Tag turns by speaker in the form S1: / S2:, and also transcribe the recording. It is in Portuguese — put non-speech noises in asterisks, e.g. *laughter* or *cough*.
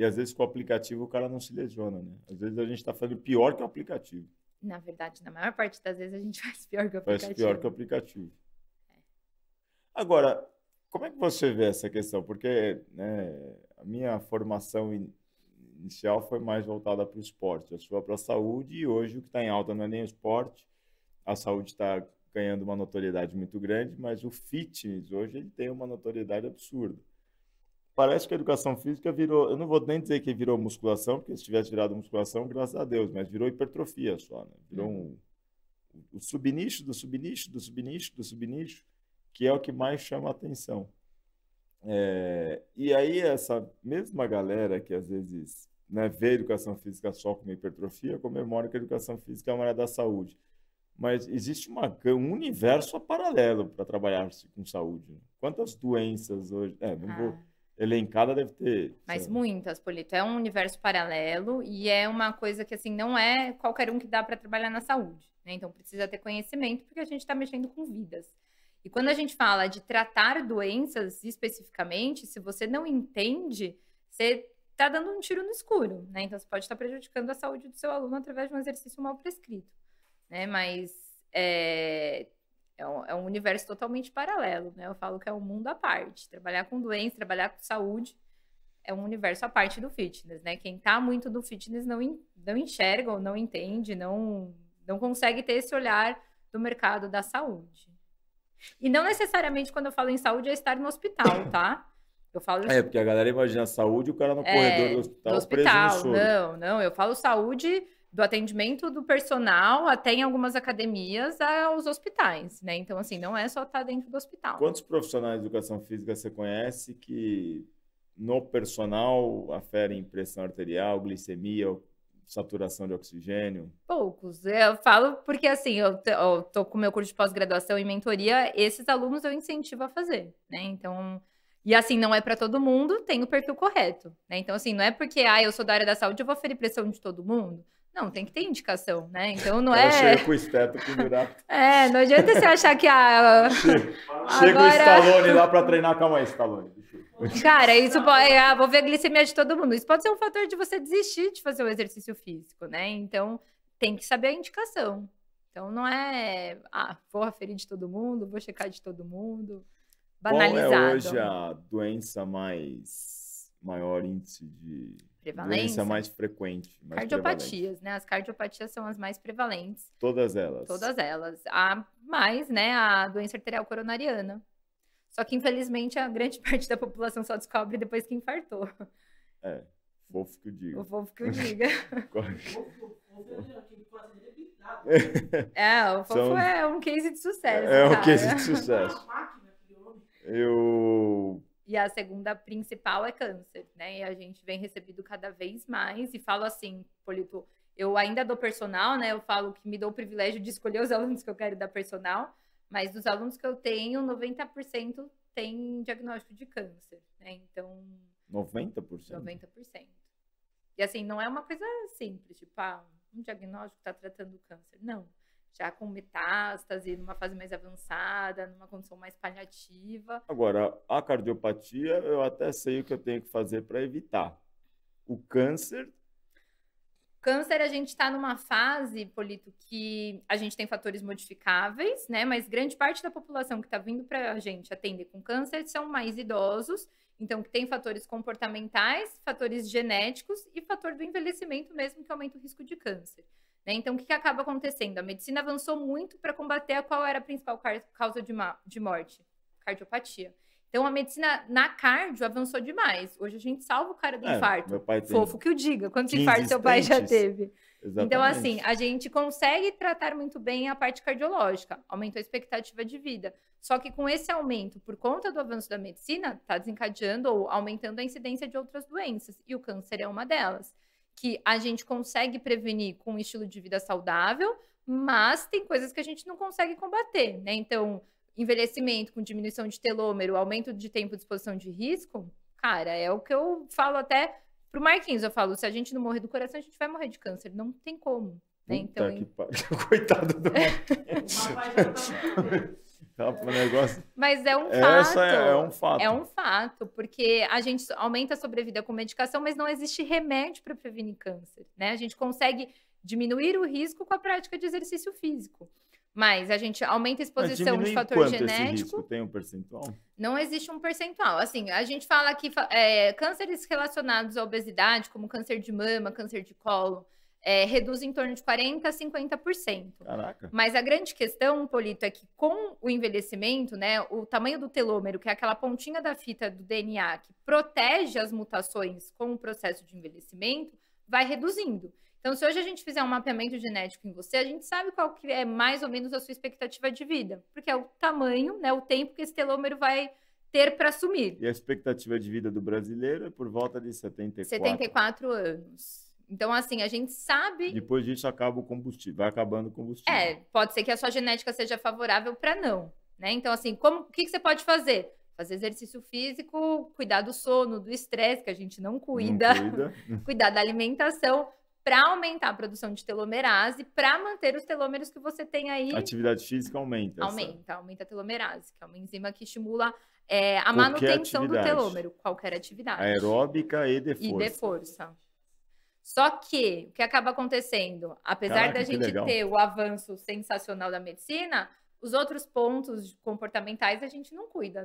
S1: E às vezes com o aplicativo o cara não se lesiona, né? Às vezes a gente está fazendo pior que o aplicativo.
S2: Na verdade, na maior parte das vezes a gente *laughs* faz pior que o aplicativo. Faz pior que o
S1: aplicativo. Agora, como é que você vê essa questão? Porque né, a minha formação inicial foi mais voltada para o esporte, a sua para a saúde, e hoje o que está em alta não é nem o esporte, a saúde está ganhando uma notoriedade muito grande, mas o fitness hoje ele tem uma notoriedade absurda parece que a educação física virou, eu não vou nem dizer que virou musculação, porque se tivesse virado musculação, graças a Deus, mas virou hipertrofia só, né? Virou uhum. um, o subnicho do subnicho do subnicho do subnicho, que é o que mais chama a atenção. É, e aí essa mesma galera que às vezes né, vê a educação física só como hipertrofia, comemora que a educação física é uma área da saúde. Mas existe uma, um universo paralelo para trabalhar com saúde. Né? Quantas doenças hoje... É, não ah. vou elencada deve ter.
S2: Mas sei. muitas, Polito. É um universo paralelo e é uma coisa que, assim, não é qualquer um que dá para trabalhar na saúde. Né? Então, precisa ter conhecimento, porque a gente está mexendo com vidas. E quando a gente fala de tratar doenças especificamente, se você não entende, você está dando um tiro no escuro, né? Então, você pode estar prejudicando a saúde do seu aluno através de um exercício mal prescrito, né? Mas é, é um, é um universo totalmente paralelo, né? Eu falo que é um mundo à parte. Trabalhar com doença, trabalhar com saúde é um universo à parte do fitness, né? Quem tá muito do fitness não, não enxerga ou não entende, não, não consegue ter esse olhar do mercado da saúde. E não necessariamente quando eu falo em saúde é estar no hospital, *coughs* tá? Eu falo É, porque
S1: a galera imagina saúde e o cara no é, corredor do hospital, do hospital preso no Não,
S2: não, eu falo saúde do atendimento do personal até em algumas academias aos hospitais, né? Então, assim, não é só estar tá dentro do hospital.
S1: Quantos profissionais de educação física você conhece que no personal aferem pressão arterial, glicemia, saturação de oxigênio?
S2: Poucos. Eu falo porque, assim, eu, tô com meu curso de pós-graduação e mentoria, esses alunos eu incentivo a fazer, né? Então, e assim, não é para todo mundo, tem o perfil correto, né? Então, assim, não é porque, ah, eu sou da área da saúde, eu vou ferir pressão de todo mundo. Não, tem que ter indicação, né? Então não *laughs* é. Chega com
S1: o esteto pendurado. *laughs*
S2: é, não adianta você achar que a. Chega, Agora... o Stallone lá para
S1: treinar. Calma aí, Stallone.
S2: Cara, isso pode. É, ah, vou ver a glicemia de todo mundo. Isso pode ser um fator de você desistir de fazer o um exercício físico, né? Então tem que saber a indicação. Então não é. Ah, vou aferir de todo mundo, vou checar de todo mundo. Banalizado. Qual é hoje a
S1: doença mais maior índice de prevalência. Doença mais frequente. Mais cardiopatias, prevalente.
S2: né? As cardiopatias são as mais prevalentes.
S1: Todas elas. Todas
S2: elas. A mais, né? A doença arterial coronariana. Só que, infelizmente, a grande *laughs* parte da população só descobre depois que infartou.
S1: É. Fofo que eu diga. O fofo que eu *laughs* diga. é, o fofo são... é
S2: um case de sucesso. É um case de sucesso.
S1: Eu
S2: e a segunda principal é câncer, né? E a gente vem recebido cada vez mais e falo assim, Polito, eu ainda dou personal, né? Eu falo que me dou o privilégio de escolher os *laughs* alunos que eu quero dar personal, mas dos alunos que eu tenho, 90% tem diagnóstico de câncer, né? Então
S1: 90%. 90%.
S2: E assim, não é uma coisa simples, tipo, ah, um diagnóstico está tratando o câncer. Não já com metástase, numa fase mais avançada, numa condição mais paliativa.
S1: Agora, a cardiopatia, eu até sei o que eu tenho que fazer para evitar. O câncer.
S2: Câncer, a gente está numa fase, Polito, que a gente tem fatores modificáveis, né? Mas grande parte da população que está vindo para a gente atender com câncer são mais idosos, então que tem fatores comportamentais, fatores genéticos e fator do envelhecimento mesmo, que aumenta o risco de câncer. Né? Então, o que, que, acaba acontecendo? A medicina avançou muito para combater a qual era a principal causa de, de morte: cardiopatia. Então, a medicina na cardio avançou demais. Hoje a gente salva o cara do é, infarto. Meu pai Fofo que o diga. Quantos infartos seu pai já teve?
S1: Então, Exatamente. Então, assim,
S2: a gente consegue tratar muito bem a parte cardiológica. Aumentou a expectativa de vida. Só que com esse aumento, por conta do avanço da medicina, está desencadeando ou aumentando a incidência de outras doenças. E o câncer é uma delas que a gente consegue prevenir com um estilo de vida saudável, mas tem coisas que a gente não consegue combater, né? Então, envelhecimento com diminuição de telômero, aumento de tempo de exposição de risco, cara, é o que eu falo até pro Marquinhos, eu falo, se a gente não morrer do coração, a gente vai morrer de câncer, não tem como. Né? Então,
S1: *laughs* Coitado do *laughs* Marquinhos o negócio...
S2: Mas é um Essa fato. É, é um fato. É um fato, porque a gente aumenta a sobrevida com medicação, mas não existe remédio para prevenir câncer. Né? A gente consegue diminuir o risco com a prática de exercício físico. Mas a gente aumenta a exposição de fator genético.
S1: tem um percentual?
S2: Não existe um percentual. Assim, a gente fala que é, cânceres relacionados à obesidade, como câncer de mama, câncer de colo, é, reduz em torno de 40% a 50%. Caraca. Mas a grande questão, Polito, é que com o envelhecimento, né, o tamanho do telômero, que é aquela pontinha da fita do DNA que protege as mutações com o processo de envelhecimento, vai reduzindo. Então, se hoje a gente fizer um mapeamento genético em você, a gente sabe qual que é mais ou menos a sua expectativa de vida, porque é o tamanho, né, o tempo que esse telômero vai ter para assumir.
S1: E a expectativa de vida do brasileiro é por volta de 74. 74
S2: anos. Então, assim, a gente sabe.
S1: Depois disso acaba o combustível, vai acabando o
S2: combustível. É, pode ser que a sua genética seja favorável para não. Né? Então, assim, como, o que, que você pode fazer? Fazer exercício físico, cuidar do sono, do estresse, que a gente não cuida, não cuida. *laughs* cuidar da alimentação, para aumentar a produção de telomerase, para manter os telômeros que você tem aí.
S1: atividade física aumenta. Aumenta,
S2: essa... aumenta a telomerase, que é uma enzima que estimula é, a Qualquer manutenção atividade. do telômero, qualquer atividade.
S1: Aeróbica e de força. E de
S2: força. Só que o que acaba acontecendo, apesar Caraca, da gente ter o avanço sensacional da medicina, os outros pontos comportamentais a gente não cuida.